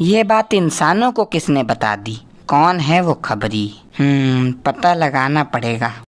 ये बात इंसानों को किसने बता दी कौन है वो खबरी हम्म पता लगाना पड़ेगा